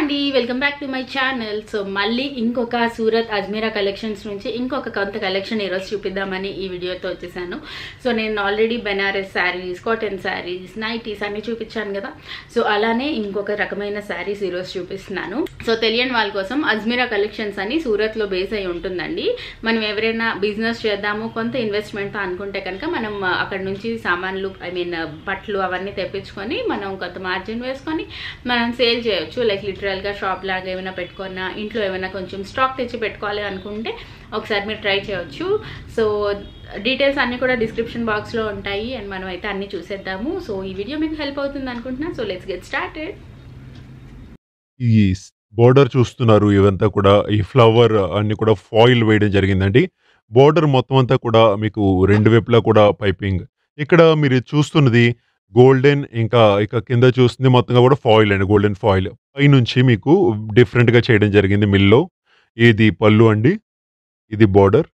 అండి welcome back to my channel so మళ్ళీ ఇంకొక సూరత్ అజ్మీరా కలెక్షన్స్ నుంచి ఇంకొక కొంత కలెక్షన్ ఈరోజు చూపిద్దామని ఈ వీడియోతో వచ్చేసాను సో నేను already Banaras saris cotton saris nighties అన్ని చూపించాను కదా సో అలానే ఇంకొక రకమైన శారీస్ ఈరోజు చూపిస్తున్నాను సో తెలియని వాళ్ళ కోసం అజ్మీరా కలెక్షన్స్ అని సూరత్లో బేస్ అయి ఉంటుందండి మనం ఎవరైనా బిజినెస్ చేద్దాము కొంత తో అనుకుంటే కనుక మనం అక్కడ నుంచి సామాన్లు ఐ మీన్ బట్టలు అవన్నీ తెప్పించుకొని మనం కొంత మార్జిన్ వేసుకొని మనం సేల్ చేయొచ్చు లైక్ లిటర్ న్యాచురల్గా షాప్ లాగా ఏమైనా పెట్టుకున్నా ఇంట్లో ఏమైనా కొంచెం స్టాక్ తెచ్చి పెట్టుకోవాలి అనుకుంటే ఒకసారి మీరు ట్రై చేయొచ్చు సో డీటెయిల్స్ అన్నీ కూడా డిస్క్రిప్షన్ బాక్స్లో ఉంటాయి అండ్ మనం అయితే అన్నీ చూసేద్దాము సో ఈ వీడియో మీకు హెల్ప్ అవుతుంది అనుకుంటున్నా సో లెట్స్ గెట్ స్టార్టెడ్ ఈ బోర్డర్ చూస్తున్నారు ఇవంతా కూడా ఈ ఫ్లవర్ అన్ని కూడా ఫాయిల్ వేయడం జరిగిందండి బోర్డర్ మొత్తం అంతా కూడా మీకు రెండు వైపులా కూడా పైపింగ్ ఇక్కడ మీరు చూస్తున్నది గోల్డెన్ ఇంకా ఇక కింద చూస్తుంది మొత్తంగా కూడా ఫాయిల్ అండి గోల్డెన్ ఫాయిల్ పైనుంచి మీకు డిఫరెంట్గా చేయడం జరిగింది మిల్లో ఇది పళ్ళు అండి ఇది బార్డర్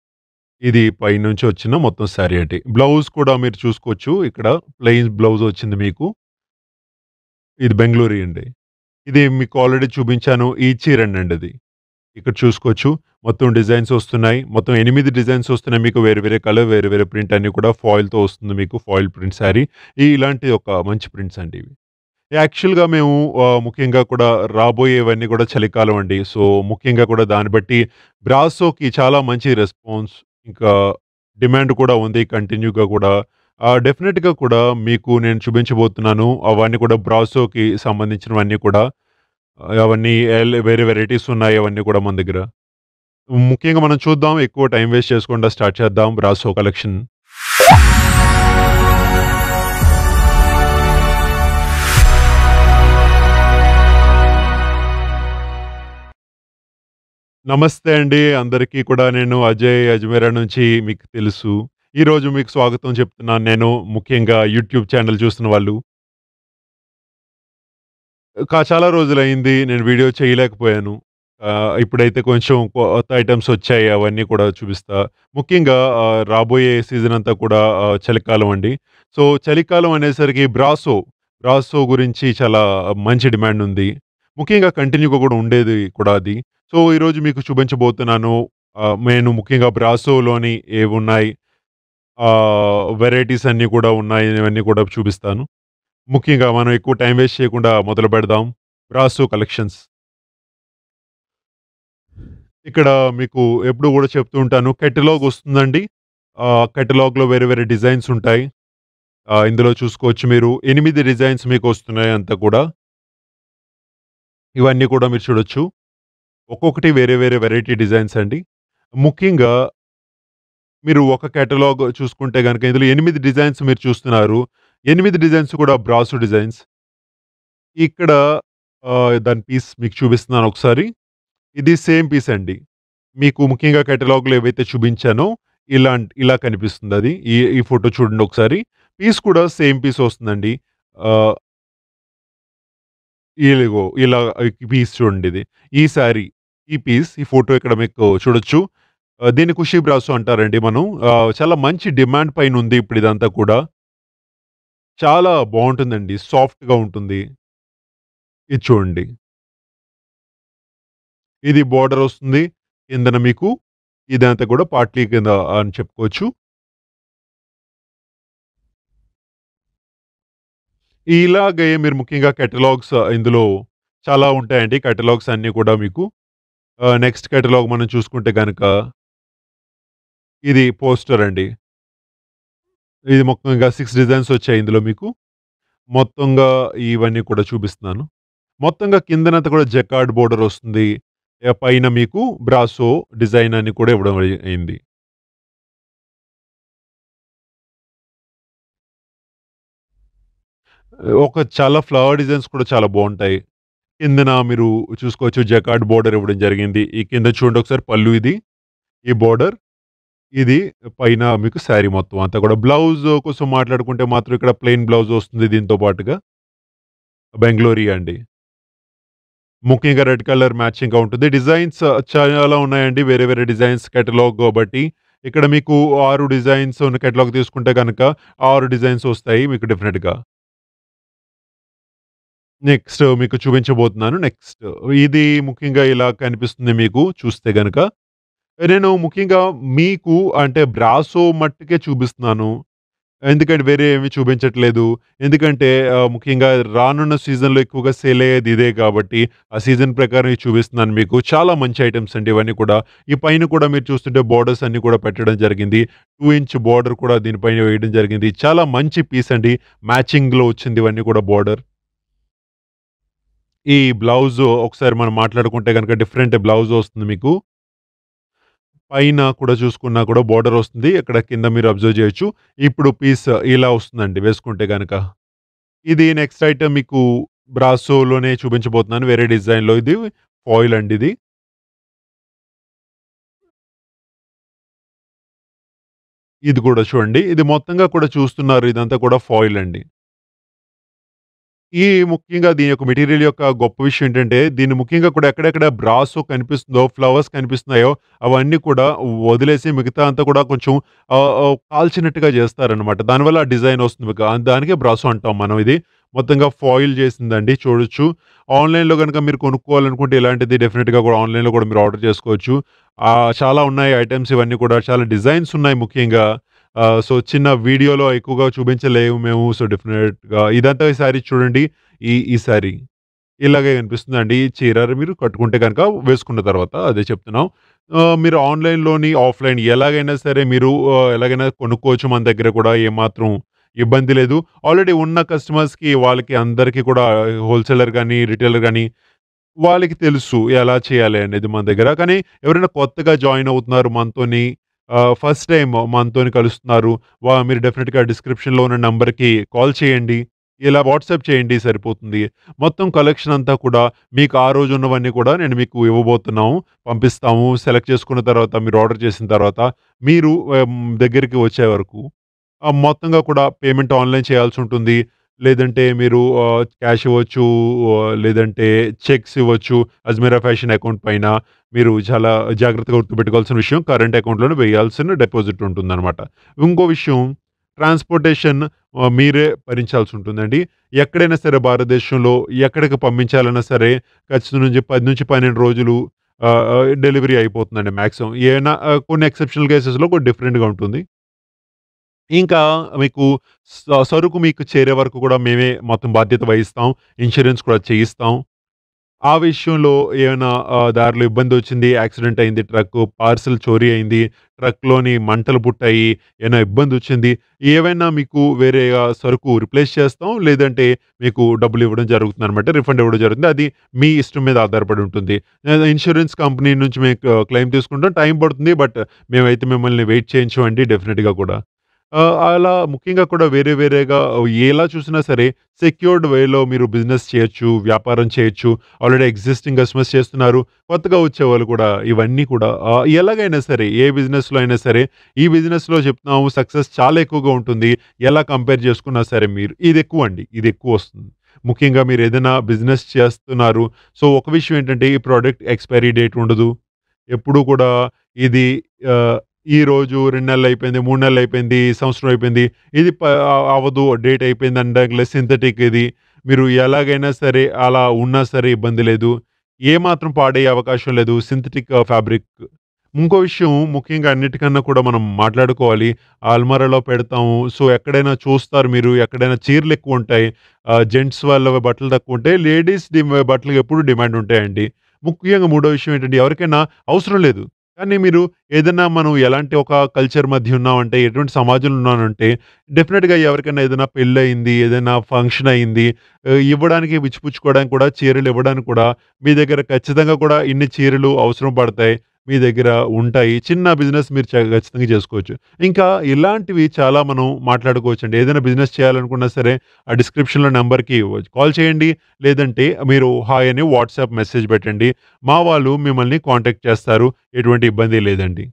ఇది పైనుంచి వచ్చిన మొత్తం శారీ అండి బ్లౌజ్ కూడా మీరు చూసుకోవచ్చు ఇక్కడ ప్లెయిన్ బ్లౌజ్ వచ్చింది మీకు ఇది బెంగళూరు అండి ఇది మీకు ఆల్రెడీ చూపించాను ఈ చీర అండి అది ఇక్కడ చూసుకోవచ్చు మొత్తం డిజైన్స్ వస్తున్నాయి మొత్తం ఎనిమిది డిజైన్స్ వస్తున్నాయి మీకు వేరే వేరే కలర్ వేరే వేరే ప్రింట్ అన్నీ కూడా ఫాయిల్తో వస్తుంది మీకు ఫాయిల్ ప్రింట్ శారీ ఈ ఇలాంటి ఒక మంచి ప్రింట్స్ అండి ఇవి యాక్చువల్గా మేము ముఖ్యంగా కూడా రాబోయేవన్నీ కూడా చలికాలం అండి సో ముఖ్యంగా కూడా దాన్ని బట్టి బ్రాసోకి చాలా మంచి రెస్పాన్స్ ఇంకా డిమాండ్ కూడా ఉంది కంటిన్యూగా కూడా డెఫినెట్గా కూడా మీకు నేను చూపించబోతున్నాను అవన్నీ కూడా బ్రాసోకి సంబంధించినవన్నీ కూడా అవన్నీ వేరే వెరైటీస్ ఉన్నాయి అవన్నీ కూడా మన దగ్గర ముఖ్యంగా మనం చూద్దాం ఎక్కువ టైం వేస్ట్ చేసుకుండా స్టార్ట్ చేద్దాం రాసో కలెక్షన్ నమస్తే అండి అందరికీ కూడా నేను అజయ్ అజ్మీరా నుంచి మీకు తెలుసు ఈరోజు మీకు స్వాగతం చెప్తున్నాను నేను ముఖ్యంగా యూట్యూబ్ ఛానల్ చూస్తున్న వాళ్ళు చాలా రోజులైంది నేను వీడియో చేయలేకపోయాను ఇప్పుడైతే కొంచెం కొత్త ఐటమ్స్ వచ్చాయి అవన్నీ కూడా చూపిస్తా ముఖ్యంగా రాబోయే సీజన్ అంతా కూడా చలికాలం అండి సో చలికాలం అనేసరికి బ్రాసో బ్రాసో గురించి చాలా మంచి డిమాండ్ ఉంది ముఖ్యంగా కంటిన్యూగా కూడా ఉండేది కూడా అది సో ఈరోజు మీకు చూపించబోతున్నాను నేను ముఖ్యంగా బ్రాసోలోని ఏవి ఉన్నాయి వెరైటీస్ అన్నీ కూడా ఉన్నాయి అవన్నీ కూడా చూపిస్తాను ముఖ్యంగా మనం ఎక్కువ టైం వేస్ట్ చేయకుండా మొదలు పెడదాం బ్రాసో కలెక్షన్స్ ఇక్కడ మీకు ఎప్పుడు కూడా చెప్తూ ఉంటాను కెటలాగ్ వస్తుందండి కెటలాగ్లో వేరే వేరే డిజైన్స్ ఉంటాయి ఇందులో చూసుకోవచ్చు మీరు ఎనిమిది డిజైన్స్ మీకు వస్తున్నాయి అంతా కూడా ఇవన్నీ కూడా మీరు చూడొచ్చు ఒక్కొక్కటి వేరే వేరే వెరైటీ డిజైన్స్ అండి ముఖ్యంగా మీరు ఒక కేటలాగ్ చూసుకుంటే కనుక ఇందులో ఎనిమిది డిజైన్స్ మీరు చూస్తున్నారు ఎనిమిది డిజైన్స్ కూడా బ్రాసు డిజైన్స్ ఇక్కడ దాని పీస్ మీకు చూపిస్తున్నాను ఒకసారి ఇది సేమ్ పీస్ అండి మీకు ముఖ్యంగా కెటలాగ్లో ఏవైతే చూపించానో ఇలా ఇలా కనిపిస్తుంది అది ఈ ఈ ఫోటో చూడండి ఒకసారి పీస్ కూడా సేమ్ పీస్ వస్తుందండి ఇలాగో ఇలా పీస్ చూడండి ఇది ఈ శారీ ఈ పీస్ ఈ ఫోటో ఇక్కడ మీకు చూడొచ్చు దీన్ని ఖుషీ బ్రాసు అంటారండి మనం చాలా మంచి డిమాండ్ పైన ఉంది ఇప్పుడు ఇదంతా కూడా చాలా బాగుంటుందండి సాఫ్ట్గా ఉంటుంది ఇది చూడండి ఇది బోర్డర్ వస్తుంది కిందన మీకు ఇదంతా కూడా పార్ట్లీ కింద అని చెప్పుకోవచ్చు ఇలాగే మీరు ముఖ్యంగా కెటలాగ్స్ ఇందులో చాలా ఉంటాయండి కెటలాగ్స్ అన్నీ కూడా మీకు నెక్స్ట్ కెటలాగ్ మనం చూసుకుంటే కనుక ఇది పోస్టర్ అండి ఇది మొత్తంగా సిక్స్ డిజైన్స్ వచ్చాయి ఇందులో మీకు మొత్తంగా ఇవన్నీ కూడా చూపిస్తున్నాను మొత్తంగా కిందనంతా కూడా జెకార్డ్ బోర్డర్ వస్తుంది పైన మీకు బ్రాసో డిజైన్ అని కూడా ఇవ్వడం అయింది ఒక చాలా ఫ్లవర్ డిజైన్స్ కూడా చాలా బాగుంటాయి కిందన మీరు చూసుకోవచ్చు జకాడ్ బోర్డర్ ఇవ్వడం జరిగింది ఈ కింద చూడండి ఒకసారి పళ్ళు ఇది ఈ బోర్డర్ ఇది పైన మీకు శారీ మొత్తం అంతా కూడా బ్లౌజ్ కోసం మాట్లాడుకుంటే మాత్రం ఇక్కడ ప్లెయిన్ బ్లౌజ్ వస్తుంది దీంతో పాటుగా బెంగళూరి అండి ముఖ్యంగా రెడ్ కలర్ మ్యాచింగ్గా ఉంటుంది డిజైన్స్ చాలా ఉన్నాయండి వేరే వేరే డిజైన్స్ కెటలాగ్ కాబట్టి ఇక్కడ మీకు ఆరు డిజైన్స్ ఉన్న కెటలాగ్ తీసుకుంటే కనుక ఆరు డిజైన్స్ వస్తాయి మీకు డెఫినెట్గా నెక్స్ట్ మీకు చూపించబోతున్నాను నెక్స్ట్ ఇది ముఖ్యంగా ఇలా కనిపిస్తుంది మీకు చూస్తే కనుక నేను ముఖ్యంగా మీకు అంటే బ్రాసో మట్టుకే చూపిస్తున్నాను ఎందుకంటే వేరే ఏమి చూపించట్లేదు ఎందుకంటే ముఖ్యంగా రానున్న సీజన్లో ఎక్కువగా సేల్ అయ్యేది ఇదే కాబట్టి ఆ సీజన్ ప్రకారం చూపిస్తున్నాను మీకు చాలా మంచి ఐటమ్స్ అండి ఇవన్నీ కూడా ఈ పైన కూడా మీరు చూస్తుంటే బోర్డర్స్ అన్నీ కూడా పెట్టడం జరిగింది టూ ఇంచ్ బార్డర్ కూడా దీనిపైన వేయడం జరిగింది చాలా మంచి పీస్ అండి మ్యాచింగ్లో వచ్చింది ఇవన్నీ కూడా బార్డర్ ఈ బ్లౌజ్ ఒకసారి మనం మాట్లాడుకుంటే కనుక డిఫరెంట్ బ్లౌజ్ వస్తుంది మీకు పైన కూడా చూసుకున్నా కూడా బోర్డర్ వస్తుంది ఇక్కడ కింద మీరు అబ్జర్వ్ చేయొచ్చు ఇప్పుడు పీస్ ఇలా వస్తుందండి వేసుకుంటే కనుక ఇది నెక్స్ట్ ఐటమ్ మీకు బ్రాసోలోనే చూపించబోతున్నాను వేరే డిజైన్లో ఇది ఫాయిల్ అండి ఇది ఇది కూడా చూడండి ఇది మొత్తంగా కూడా చూస్తున్నారు ఇదంతా కూడా ఫాయిల్ అండి ఈ ముఖ్యంగా దీని యొక్క మెటీరియల్ యొక్క గొప్ప విషయం ఏంటంటే దీన్ని ముఖ్యంగా కూడా ఎక్కడెక్కడ బ్రాసు కనిపిస్తుందో ఫ్లవర్స్ కనిపిస్తున్నాయో అవన్నీ కూడా వదిలేసి మిగతా అంతా కూడా కొంచెం కాల్చినట్టుగా చేస్తారనమాట దానివల్ల డిజైన్ వస్తుంది దానికే బ్రాసు అంటాం మనం ఇది మొత్తంగా ఫాయిల్ చేసిందండి చూడొచ్చు ఆన్లైన్లో కనుక మీరు కొనుక్కోవాలనుకుంటే ఇలాంటిది డెఫినెట్గా కూడా ఆన్లైన్లో కూడా మీరు ఆర్డర్ చేసుకోవచ్చు చాలా ఉన్నాయి ఐటమ్స్ ఇవన్నీ కూడా చాలా డిజైన్స్ ఉన్నాయి ముఖ్యంగా సో చిన్న వీడియోలో ఎక్కువగా చూపించలేము మేము సో డెఫినెట్గా ఇదంతా ఈసారి చూడండి ఈ ఈ శారీ ఇలాగే కనిపిస్తుంది ఈ చీర మీరు కట్టుకుంటే కనుక వేసుకున్న తర్వాత అదే చెప్తున్నాం మీరు ఆన్లైన్లోని ఆఫ్లైన్ ఎలాగైనా సరే మీరు ఎలాగైనా కొనుక్కోవచ్చు మన దగ్గర కూడా ఏమాత్రం ఇబ్బంది లేదు ఆల్రెడీ ఉన్న కస్టమర్స్కి వాళ్ళకి అందరికీ కూడా హోల్సేలర్ కానీ రిటైలర్ కానీ వాళ్ళకి తెలుసు ఎలా చేయాలి అనేది మన దగ్గర కానీ ఎవరైనా కొత్తగా జాయిన్ అవుతున్నారు మనతోని ఫస్ట్ టైం మనతో కలుస్తున్నారు వా మీరు డెఫినెట్గా డిస్క్రిప్షన్లో ఉన్న నెంబర్కి కాల్ చేయండి ఇలా వాట్సాప్ చేయండి సరిపోతుంది మొత్తం కలెక్షన్ అంతా కూడా మీకు ఆ రోజు ఉన్నవన్నీ కూడా నేను మీకు ఇవ్వబోతున్నాము పంపిస్తాము సెలెక్ట్ చేసుకున్న తర్వాత మీరు ఆర్డర్ చేసిన తర్వాత మీరు దగ్గరికి వచ్చే వరకు మొత్తంగా కూడా పేమెంట్ ఆన్లైన్ చేయాల్సి ఉంటుంది లేదంటే మీరు క్యాష్ ఇవ్వచ్చు లేదంటే చెక్స్ ఇవ్వచ్చు అజ్మీరా ఫ్యాషన్ అకౌంట్ పైన మీరు చాలా జాగ్రత్తగా గుర్తుపెట్టుకోవాల్సిన విషయం కరెంట్ అకౌంట్లోనే వేయాల్సిన డిపాజిట్ ఉంటుందన్నమాట ఇంకో విషయం ట్రాన్స్పోర్టేషన్ మీరే భరించాల్సి ఉంటుందండి ఎక్కడైనా సరే భారతదేశంలో ఎక్కడికి పంపించాలన్నా సరే ఖచ్చితం నుంచి పది నుంచి పన్నెండు రోజులు డెలివరీ అయిపోతుందండి మ్యాక్సిమం ఏమైనా కొన్ని ఎక్సెప్షనల్ కేసెస్లో ఒక డిఫరెంట్గా ఉంటుంది ఇంకా మీకు సరుకు మీకు చేరే వరకు కూడా మేమే మొత్తం బాధ్యత వహిస్తాం ఇన్సూరెన్స్ కూడా చేయిస్తాం ఆ విషయంలో ఏమైనా దారిలో ఇబ్బంది వచ్చింది యాక్సిడెంట్ అయింది ట్రక్ పార్సల్ చోరీ అయింది ట్రక్లోని మంటలు పుట్టాయి ఏమైనా ఇబ్బంది వచ్చింది ఏవైనా మీకు వేరే సరుకు రిప్లేస్ చేస్తాం లేదంటే మీకు డబ్బులు ఇవ్వడం జరుగుతుంది అనమాట రిఫండ్ ఇవ్వడం జరుగుతుంది అది మీ ఇష్టం మీద ఆధారపడి ఉంటుంది ఇన్సూరెన్స్ కంపెనీ నుంచి మేము క్లెయిమ్ తీసుకుంటాం టైం పడుతుంది బట్ మేమైతే మిమ్మల్ని వెయిట్ చేయించమండి డెఫినెట్గా కూడా అలా ముఖ్యంగా కూడా వేరే వేరేగా ఎలా చూసినా సరే సెక్యూర్డ్ వేలో మీరు బిజినెస్ చేయొచ్చు వ్యాపారం చేయొచ్చు ఆల్రెడీ ఎగ్జిస్టింగ్ కస్టమర్స్ చేస్తున్నారు కొత్తగా వచ్చే వాళ్ళు కూడా ఇవన్నీ కూడా ఎలాగైనా సరే ఏ బిజినెస్లో అయినా సరే ఈ బిజినెస్లో చెప్తున్నాము సక్సెస్ చాలా ఎక్కువగా ఉంటుంది ఎలా కంపేర్ చేసుకున్నా సరే మీరు ఇది ఎక్కువ అండి ఇది ఎక్కువ వస్తుంది ముఖ్యంగా మీరు ఏదైనా బిజినెస్ చేస్తున్నారు సో ఒక విషయం ఏంటంటే ఈ ప్రోడక్ట్ ఎక్స్పైరీ డేట్ ఉండదు ఎప్పుడు కూడా ఇది ఈ రోజు రెండు నెలలు అయిపోయింది మూడు నెలలు అయిపోయింది సంవత్సరం అయిపోయింది ఇది అవ్వదు డేట్ అయిపోయింది అంటే సింథటిక్ ఇది మీరు ఎలాగైనా సరే అలా ఉన్నా సరే ఇబ్బంది లేదు ఏమాత్రం పాడే అవకాశం లేదు సింథటిక్ ఫ్యాబ్రిక్ ఇంకో విషయం ముఖ్యంగా అన్నిటికన్నా కూడా మనం మాట్లాడుకోవాలి అల్మారాలో పెడతాము సో ఎక్కడైనా చూస్తారు మీరు ఎక్కడైనా చీరలు ఎక్కువ ఉంటాయి జెంట్స్ వాళ్ళ బట్టలు తక్కువ ఉంటాయి లేడీస్ బట్టలు ఎప్పుడు డిమాండ్ ఉంటాయండి ముఖ్యంగా మూడో విషయం ఏంటంటే ఎవరికైనా అవసరం లేదు కానీ మీరు ఏదైనా మనం ఎలాంటి ఒక కల్చర్ మధ్య ఉన్నామంటే ఎటువంటి సమాజంలో ఉన్నానంటే డెఫినెట్గా ఎవరికైనా ఏదైనా పెళ్ళి అయింది ఏదైనా ఫంక్షన్ అయింది ఇవ్వడానికి విచ్చిపుచ్చుకోవడానికి కూడా చీరలు ఇవ్వడానికి కూడా మీ దగ్గర ఖచ్చితంగా కూడా ఇన్ని చీరలు అవసరం పడతాయి మీ దగ్గర ఉంటాయి చిన్న బిజినెస్ మీరు ఖచ్చితంగా చేసుకోవచ్చు ఇంకా ఇలాంటివి చాలా మనం మాట్లాడుకోవచ్చు అండి ఏదైనా బిజినెస్ చేయాలనుకున్నా సరే ఆ డిస్క్రిప్షన్లో నెంబర్కి కాల్ చేయండి లేదంటే మీరు హాయ్ అని వాట్సాప్ మెసేజ్ పెట్టండి మా వాళ్ళు మిమ్మల్ని కాంటాక్ట్ చేస్తారు ఎటువంటి ఇబ్బంది లేదండి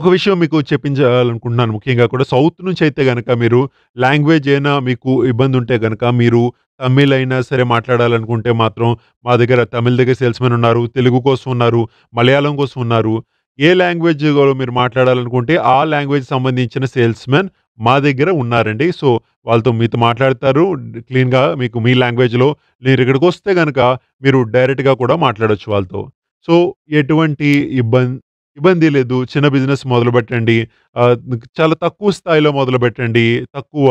ఒక విషయం మీకు చెప్పించాలనుకుంటున్నాను ముఖ్యంగా కూడా సౌత్ నుంచి అయితే కనుక మీరు లాంగ్వేజ్ అయినా మీకు ఇబ్బంది ఉంటే కనుక మీరు తమిళ్ అయినా సరే మాట్లాడాలనుకుంటే మాత్రం మా దగ్గర తమిళ్ దగ్గర సేల్స్మెన్ ఉన్నారు తెలుగు కోసం ఉన్నారు మలయాళం కోసం ఉన్నారు ఏ లాంగ్వేజ్ మీరు మాట్లాడాలనుకుంటే ఆ లాంగ్వేజ్ సంబంధించిన సేల్స్మెన్ మా దగ్గర ఉన్నారండి సో వాళ్ళతో మీతో మాట్లాడతారు క్లీన్గా మీకు మీ లాంగ్వేజ్లో మీరు ఇక్కడికి వస్తే కనుక మీరు డైరెక్ట్గా కూడా మాట్లాడవచ్చు వాళ్ళతో సో ఎటువంటి ఇబ్బంది ఇబ్బంది లేదు చిన్న బిజినెస్ మొదలు పెట్టండి చాలా తక్కువ స్థాయిలో మొదలు పెట్టండి తక్కువ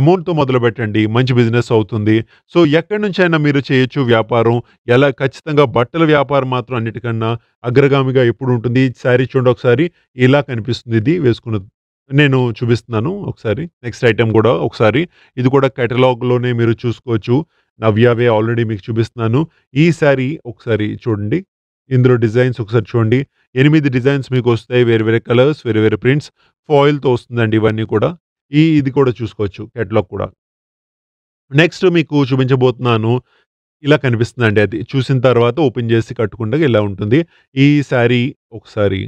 అమౌంట్తో మొదలు పెట్టండి మంచి బిజినెస్ అవుతుంది సో ఎక్కడి నుంచైనా మీరు చేయొచ్చు వ్యాపారం ఎలా ఖచ్చితంగా బట్టల వ్యాపారం మాత్రం అన్నిటికన్నా అగ్రగామిగా ఎప్పుడు ఉంటుంది శారీ చూడండి ఒకసారి ఇలా కనిపిస్తుంది ఇది వేసుకున్న నేను చూపిస్తున్నాను ఒకసారి నెక్స్ట్ ఐటెం కూడా ఒకసారి ఇది కూడా కెటలాగ్లోనే మీరు చూసుకోవచ్చు నవ్యావే ఆల్రెడీ మీకు చూపిస్తున్నాను ఈ శారీ ఒకసారి చూడండి ఇందులో డిజైన్స్ ఒకసారి చూడండి ఎనిమిది డిజైన్స్ మీకు వస్తాయి వేరే వేరే కలర్స్ వేరే వేరే ప్రింట్స్ ఫాయిల్తో వస్తుందండి ఇవన్నీ కూడా ఈ ఇది కూడా చూసుకోవచ్చు కెట్లాగ్ కూడా నెక్స్ట్ మీకు చూపించబోతున్నాను ఇలా కనిపిస్తుందండి అది చూసిన తర్వాత ఓపెన్ చేసి కట్టుకుండా ఇలా ఉంటుంది ఈ శారీ ఒకసారి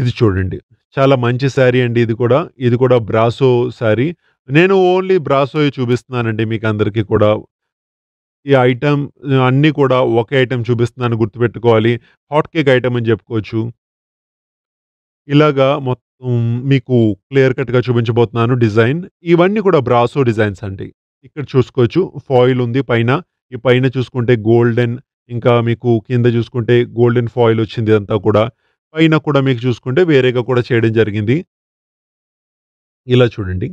ఇది చూడండి చాలా మంచి శారీ అండి ఇది కూడా ఇది కూడా బ్రాసో శారీ నేను ఓన్లీ బ్రాసోయే చూపిస్తున్నానండి మీకు అందరికీ కూడా ఈ ఐటెం అన్నీ కూడా ఒకే ఐటెం చూపిస్తున్నాను గుర్తుపెట్టుకోవాలి హాట్ కేక్ ఐటమ్ అని చెప్పుకోవచ్చు ఇలాగా మొత్తం మీకు క్లియర్ కట్గా చూపించబోతున్నాను డిజైన్ ఇవన్నీ కూడా బ్రాసో డిజైన్స్ అండి ఇక్కడ చూసుకోవచ్చు ఫాయిల్ ఉంది పైన ఈ పైన చూసుకుంటే గోల్డెన్ ఇంకా మీకు కింద చూసుకుంటే గోల్డెన్ ఫాయిల్ వచ్చింది అంతా కూడా పైన కూడా మీకు చూసుకుంటే వేరేగా కూడా చేయడం జరిగింది ఇలా చూడండి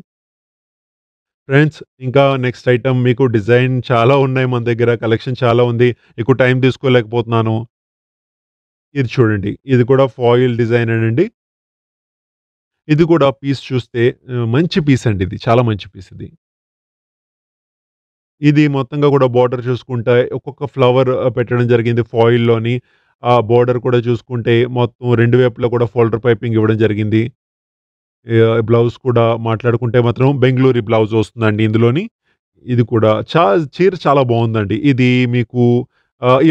ఫ్రెండ్స్ ఇంకా నెక్స్ట్ ఐటమ్ మీకు డిజైన్ చాలా ఉన్నాయి మన దగ్గర కలెక్షన్ చాలా ఉంది ఎక్కువ టైం తీసుకోలేకపోతున్నాను ఇది చూడండి ఇది కూడా ఫాయిల్ డిజైన్ అండి ఇది కూడా పీస్ చూస్తే మంచి పీస్ అండి ఇది చాలా మంచి పీస్ ఇది ఇది మొత్తంగా కూడా బార్డర్ చూసుకుంటే ఒక్కొక్క ఫ్లవర్ పెట్టడం జరిగింది ఫాయిల్లోని ఆ బార్డర్ కూడా చూసుకుంటే మొత్తం రెండు వైపులో కూడా ఫోల్డర్ పైపింగ్ ఇవ్వడం జరిగింది బ్లౌజ్ కూడా మాట్లాడుకుంటే మాత్రం బెంగళూరు బ్లౌజ్ వస్తుందండి ఇందులోని ఇది కూడా చా చీర చాలా బాగుందండి ఇది మీకు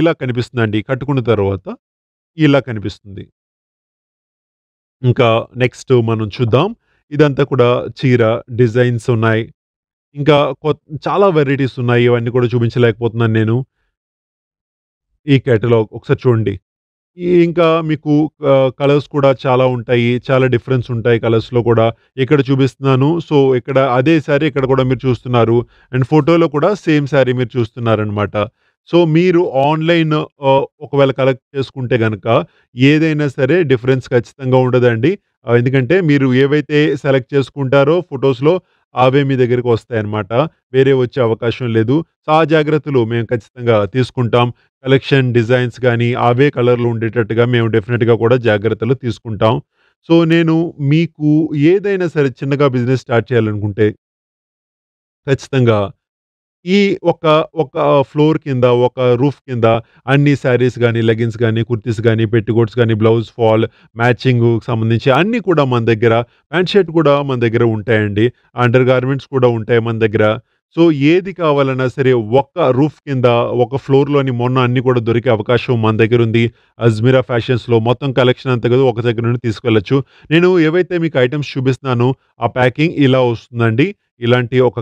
ఇలా కనిపిస్తుందండి కట్టుకున్న తర్వాత ఇలా కనిపిస్తుంది ఇంకా నెక్స్ట్ మనం చూద్దాం ఇదంతా కూడా చీర డిజైన్స్ ఉన్నాయి ఇంకా కొత్త చాలా వెరైటీస్ ఉన్నాయి ఇవన్నీ కూడా చూపించలేకపోతున్నాను నేను ఈ కేటలాగ్ ఒకసారి చూడండి ఇంకా మీకు కలర్స్ కూడా చాలా ఉంటాయి చాలా డిఫరెన్స్ ఉంటాయి కలర్స్లో కూడా ఇక్కడ చూపిస్తున్నాను సో ఇక్కడ అదే శారీ ఇక్కడ కూడా మీరు చూస్తున్నారు అండ్ ఫోటోలో కూడా సేమ్ శారీ మీరు చూస్తున్నారనమాట సో మీరు ఆన్లైన్ ఒకవేళ కలెక్ట్ చేసుకుంటే కనుక ఏదైనా సరే డిఫరెన్స్ ఖచ్చితంగా ఉండదండి ఎందుకంటే మీరు ఏవైతే సెలెక్ట్ చేసుకుంటారో ఫొటోస్లో అవే మీ దగ్గరికి వస్తాయన్నమాట వేరే వచ్చే అవకాశం లేదు సహా జాగ్రత్తలు మేము ఖచ్చితంగా తీసుకుంటాం కలెక్షన్ డిజైన్స్ కానీ అవే కలర్లు ఉండేటట్టుగా మేము డెఫినెట్గా కూడా జాగ్రత్తలు తీసుకుంటాం సో నేను మీకు ఏదైనా సరే చిన్నగా బిజినెస్ స్టార్ట్ చేయాలనుకుంటే ఖచ్చితంగా ఈ ఒక ఒక ఫ్లోర్ కింద ఒక రూఫ్ కింద అన్ని శారీస్ కానీ లెగిన్స్ కానీ కుర్తీస్ కానీ పెట్టుకోట్స్ కానీ బ్లౌజ్ ఫాల్ మ్యాచింగ్ సంబంధించి అన్నీ కూడా మన దగ్గర ప్యాంట్ షర్ట్ కూడా మన దగ్గర ఉంటాయండి అండర్ గార్మెంట్స్ కూడా ఉంటాయి మన దగ్గర సో ఏది కావాలన్నా సరే ఒక్క రూఫ్ కింద ఒక ఫ్లోర్లోని మొన్న అన్నీ కూడా దొరికే అవకాశం మన దగ్గర ఉంది అజ్మీరా ఫ్యాషన్స్లో మొత్తం కలెక్షన్ అంతా కదా ఒక దగ్గర నుండి తీసుకెళ్ళచ్చు నేను ఏవైతే మీకు ఐటమ్స్ చూపిస్తున్నానో ఆ ప్యాకింగ్ ఇలా వస్తుందండి ఇలాంటి ఒక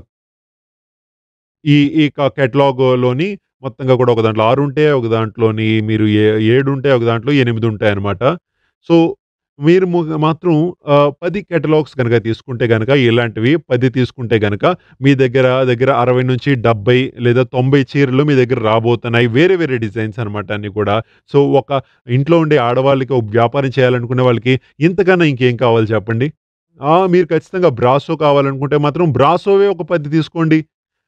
ఈ ఈ కెటలాగ్లోని మొత్తంగా కూడా ఒక దాంట్లో ఆరు ఉంటే ఒక దాంట్లోని మీరు ఏ ఏడు ఉంటే ఒక దాంట్లో ఎనిమిది ఉంటాయి అనమాట సో మీరు మాత్రం పది కెటలాగ్స్ కనుక తీసుకుంటే కనుక ఇలాంటివి పది తీసుకుంటే కనుక మీ దగ్గర దగ్గర అరవై నుంచి డెబ్బై లేదా తొంభై చీరలు మీ దగ్గర రాబోతున్నాయి వేరే వేరే డిజైన్స్ అనమాట అన్నీ కూడా సో ఒక ఇంట్లో ఉండే ఆడవాళ్ళకి ఒక వ్యాపారం చేయాలనుకునే వాళ్ళకి ఇంతకన్నా ఇంకేం కావాలి చెప్పండి మీరు ఖచ్చితంగా బ్రాసో కావాలనుకుంటే మాత్రం బ్రాసోవే ఒక పది తీసుకోండి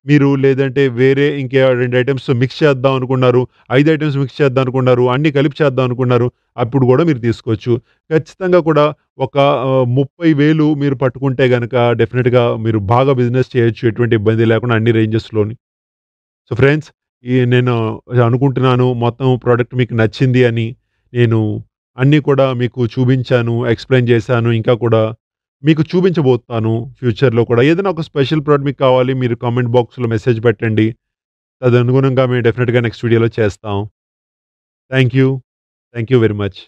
మీరు లేదంటే వేరే ఇంకే రెండు ఐటమ్స్ మిక్స్ చేద్దాం అనుకున్నారు ఐదు ఐటమ్స్ మిక్స్ చేద్దాం అనుకున్నారు అన్నీ కలిపి చేద్దాం అనుకున్నారు అప్పుడు కూడా మీరు తీసుకోవచ్చు ఖచ్చితంగా కూడా ఒక ముప్పై వేలు మీరు పట్టుకుంటే కనుక డెఫినెట్గా మీరు బాగా బిజినెస్ చేయొచ్చు ఎటువంటి ఇబ్బంది లేకుండా అన్ని రేంజెస్లోని సో ఫ్రెండ్స్ ఈ నేను అనుకుంటున్నాను మొత్తం ప్రోడక్ట్ మీకు నచ్చింది అని నేను అన్నీ కూడా మీకు చూపించాను ఎక్స్ప్లెయిన్ చేశాను ఇంకా కూడా మీకు చూపించబోతాను ఫ్యూచర్లో కూడా ఏదైనా ఒక స్పెషల్ ప్రోడక్ట్ మీకు కావాలి మీరు కామెంట్ బాక్స్లో మెసేజ్ పెట్టండి తదనుగుణంగా మేము డెఫినెట్గా నెక్స్ట్ వీడియోలో చేస్తాం thank you thank you very much